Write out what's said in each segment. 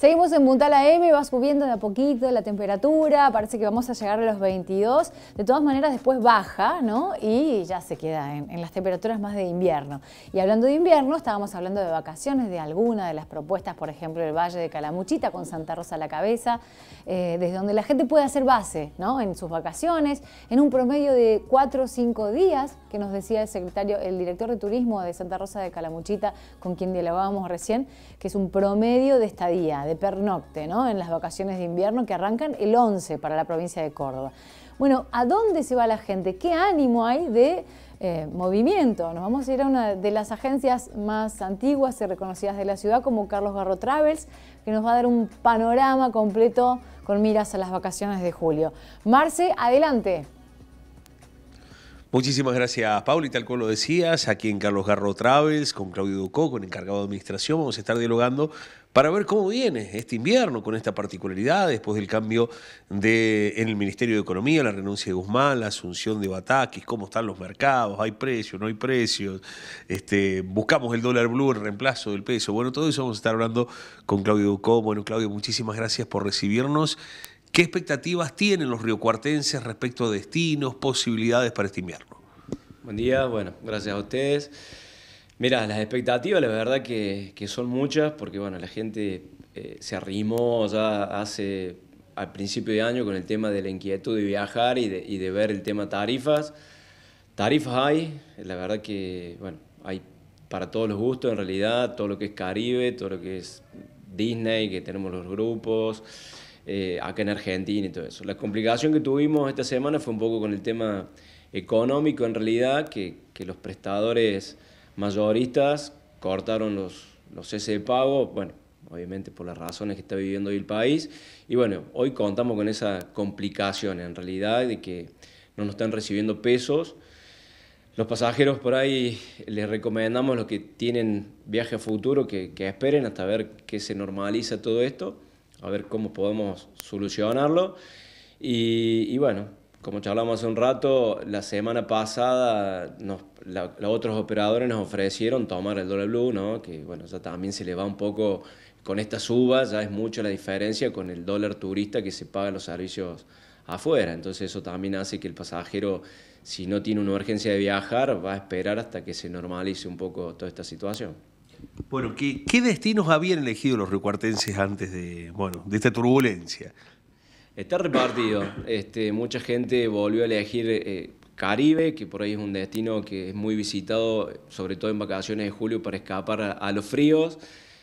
Seguimos en Punta la M, va subiendo de a poquito la temperatura, parece que vamos a llegar a los 22. De todas maneras, después baja, ¿no? Y ya se queda en, las temperaturas más de invierno. Y hablando de invierno, estábamos hablando de vacaciones, de alguna de las propuestas, por ejemplo, el Valle de Calamuchita con Santa Rosa a la cabeza, eh, desde donde la gente puede hacer base, ¿no? En sus vacaciones, en un promedio de 4 o 5 días, que nos decía el secretario, el director de turismo de Santa Rosa de Calamuchita, con quien dialogábamos recién, que es un promedio de estadía de pernocte, ¿no? En las vacaciones de invierno que arrancan el 11 para la provincia de Córdoba. Bueno, ¿a dónde se va la gente? ¿Qué ánimo hay de eh, movimiento? Nos vamos a ir a una de las agencias más antiguas y reconocidas de la ciudad, como Carlos Garro Travels, que nos va a dar un panorama completo con miras a las vacaciones de julio. Marce, adelante. Muchísimas gracias, Pauli, Y tal como lo decías, aquí en Carlos Garro Travels, con Claudio Ducó, con encargado de administración, vamos a estar dialogando para ver cómo viene este invierno con esta particularidad después del cambio en el Ministerio de Economía, la renuncia de Guzmán, la asunción de Batakis, cómo están los mercados, hay precios, no hay precios, este, buscamos el dólar blue, el reemplazo del peso. Bueno, todo eso vamos a estar hablando con Claudio Ducó. Bueno, Claudio, muchísimas gracias por recibirnos. ¿Qué expectativas tienen los riocuartenses respecto a destinos, posibilidades para este invierno? Buen día, bueno, gracias a ustedes. Mira, las expectativas, la verdad que, son muchas, porque bueno, la gente eh, se arrimó ya hace al principio de año con el tema de la inquietud de viajar y de, ver el tema tarifas. Tarifas hay, la verdad que bueno, hay para todos los gustos en realidad, todo lo que es Caribe, todo lo que es Disney, que tenemos los grupos, eh, acá en Argentina y todo eso. La complicación que tuvimos esta semana fue un poco con el tema económico en realidad, que los prestadores mayoristas cortaron los, los de pago, bueno, obviamente por las razones que está viviendo hoy el país. Y bueno, hoy contamos con esa complicación en realidad de que no nos están recibiendo pesos. Los pasajeros por ahí les recomendamos los que tienen viaje a futuro que, esperen hasta ver que se normaliza todo esto, a ver cómo podemos solucionarlo. y, y bueno, como charlamos hace un rato, la semana pasada los otros operadores nos ofrecieron tomar el dólar blue, ¿no? que bueno, ya también se le va un poco con esta suba, ya es mucho la diferencia con el dólar turista que se paga en los servicios afuera. Entonces eso también hace que el pasajero, si no tiene una urgencia de viajar, va a esperar hasta que se normalice un poco toda esta situación. Bueno, ¿qué, destinos habían elegido los recuartenses antes de, bueno, de esta turbulencia? está repartido. Este, mucha gente volvió a elegir eh, Caribe, que por ahí es un destino que es muy visitado, sobre todo en vacaciones de julio, para escapar a, los fríos.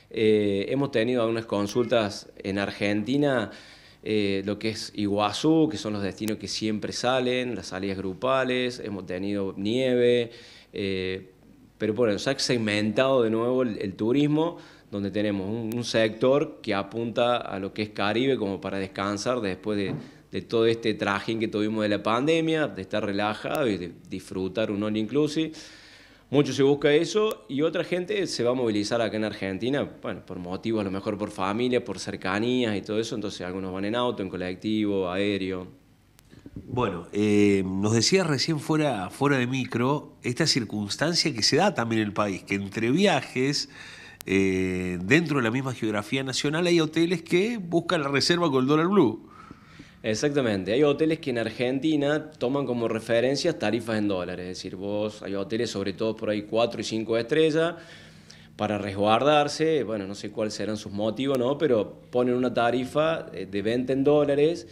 Eh, hemos tenido algunas consultas en Argentina, eh, lo que es Iguazú, que son los destinos que siempre salen, las salidas grupales, hemos tenido nieve, pero bueno, se ha segmentado de nuevo el turismo donde tenemos un, sector que apunta a lo que es Caribe como para descansar después de, todo este trajín que tuvimos de la pandemia, de estar relajado y de disfrutar un all inclusive. Mucho se busca eso y otra gente se va a movilizar acá en Argentina, bueno, por motivos, a lo mejor por familia, por cercanías y todo eso, entonces algunos van en auto, en colectivo, aéreo. Bueno, eh, nos decías recién fuera, fuera de micro esta circunstancia que se da también en el país, que entre viajes eh, dentro de la misma geografía nacional hay hoteles que buscan la reserva con el dólar blue. Exactamente, hay hoteles que en Argentina toman como referencias tarifas en dólares, es decir, vos hay hoteles sobre todo por ahí 4 y 5 estrellas para resguardarse, bueno, no sé cuáles serán sus motivos, ¿no? Pero ponen una tarifa eh, de venta en dólares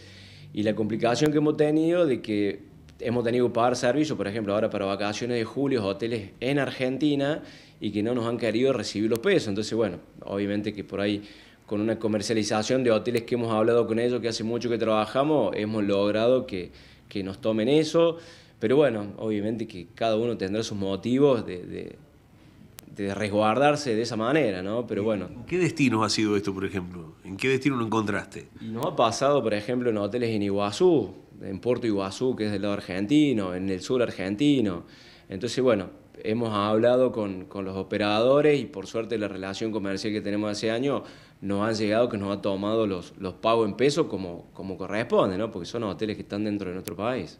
y la complicación que hemos tenido de que hemos tenido que pagar servicios, por ejemplo, ahora para vacaciones de julio, hoteles en Argentina y que no nos han querido recibir los pesos. Entonces, bueno, obviamente que por ahí con una comercialización de hoteles que hemos hablado con ellos, que hace mucho que trabajamos, hemos logrado que, que nos tomen eso. Pero bueno, obviamente que cada uno tendrá sus motivos de, de, resguardarse de esa manera, ¿no? Pero bueno. ¿En qué destinos ha sido esto, por ejemplo? ¿En qué destino lo encontraste? nos ha pasado, por ejemplo, en hoteles en Iguazú, en Puerto Iguazú, que es del lado argentino, en el sur argentino. Entonces, bueno, hemos hablado con, los operadores y por suerte la relación comercial que tenemos hace años nos ha llegado que nos ha tomado los, pagos en peso como, como corresponde, ¿no? porque son los hoteles que están dentro de nuestro país.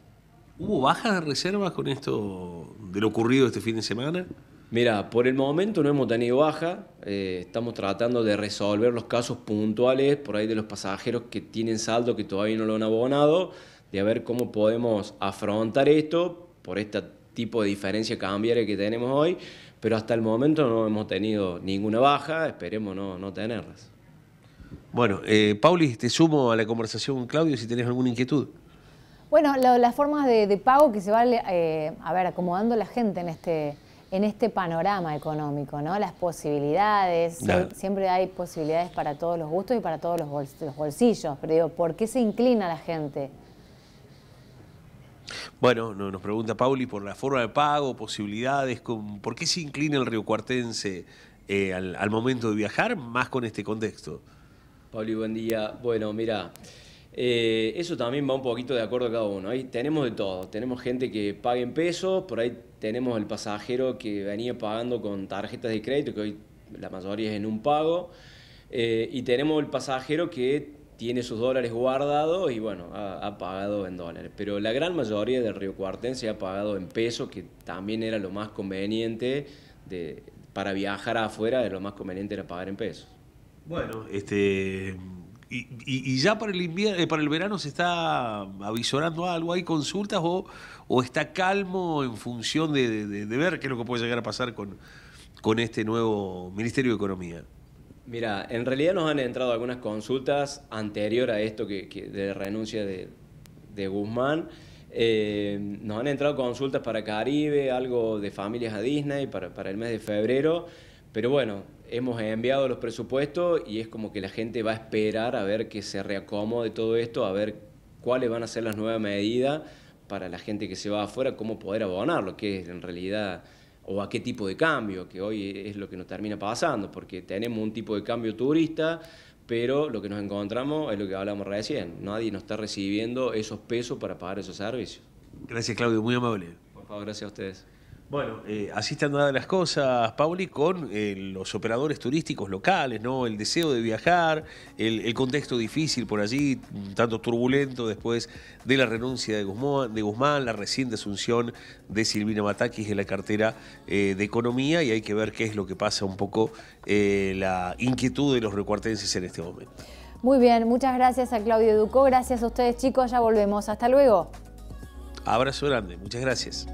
¿Hubo bajas de reservas con esto de lo ocurrido este fin de semana? Mira, por el momento no hemos tenido baja, eh, estamos tratando de resolver los casos puntuales por ahí de los pasajeros que tienen saldo que todavía no lo han abonado, de a ver cómo podemos afrontar esto por esta tipo de diferencia cambiaria que tenemos hoy, pero hasta el momento no hemos tenido ninguna baja, esperemos no, no tenerlas. Bueno, eh, Pauli, te sumo a la conversación, con Claudio, si tenés alguna inquietud. Bueno, las formas de, pago que se va eh, a ver, acomodando la gente en este, en este panorama económico, ¿no? Las posibilidades, siempre hay posibilidades para todos los gustos y para todos los, los bolsillos, pero digo, ¿por qué se inclina la gente? Bueno, nos pregunta Pauli por la forma de pago, posibilidades, ¿por qué se inclina el río Cuartense eh, al, momento de viajar más con este contexto? Pauli, buen día. Bueno, mira, eh, eso también va un poquito de acuerdo a cada uno. Ahí tenemos de todo. Tenemos gente que paga en pesos, por ahí tenemos el pasajero que venía pagando con tarjetas de crédito, que hoy la mayoría es en un pago. Eh, y tenemos el pasajero que tiene sus dólares guardados y bueno, ha, pagado en dólares. Pero la gran mayoría del río se ha pagado en peso, que también era lo más conveniente de, para viajar afuera, de lo más conveniente era pagar en pesos. Bueno, este y, ya para el invierno, eh, para el verano se está avisorando algo, hay consultas o, o está calmo en función de, ver qué es lo que puede llegar a pasar con, con este nuevo Ministerio de Economía. Mira, en realidad nos han entrado algunas consultas anterior a esto de renuncia de, Guzmán. Eh, nos han entrado consultas para Caribe, algo de familias a Disney para, el mes de febrero. Pero bueno, hemos enviado los presupuestos y es como que la gente va a esperar a ver que se reacomode todo esto, a ver cuáles van a ser las nuevas medidas para la gente que se va afuera, cómo poder abonarlo, que es en realidad o a qué tipo de cambio, que hoy es lo que nos termina pasando, porque tenemos un tipo de cambio turista, pero lo que nos encontramos es lo que hablamos recién, nadie nos está recibiendo esos pesos para pagar esos servicios. Gracias Claudio, muy amable. Por favor, gracias a ustedes. Bueno, eh, así están dadas las cosas, Pauli, con eh, los operadores turísticos locales, ¿no? El deseo de viajar, el, contexto difícil por allí, tanto turbulento después de la renuncia de Guzmán, de Guzmán la reciente asunción de Silvina Matakis en la cartera eh, de Economía, y hay que ver qué es lo que pasa un poco la inquietud de los recuartenses en este momento. Muy bien, muchas gracias a Claudio Ducó, gracias a ustedes chicos, ya volvemos, hasta luego. Abrazo grande, muchas gracias.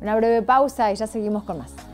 Una breve pausa y ya seguimos con más.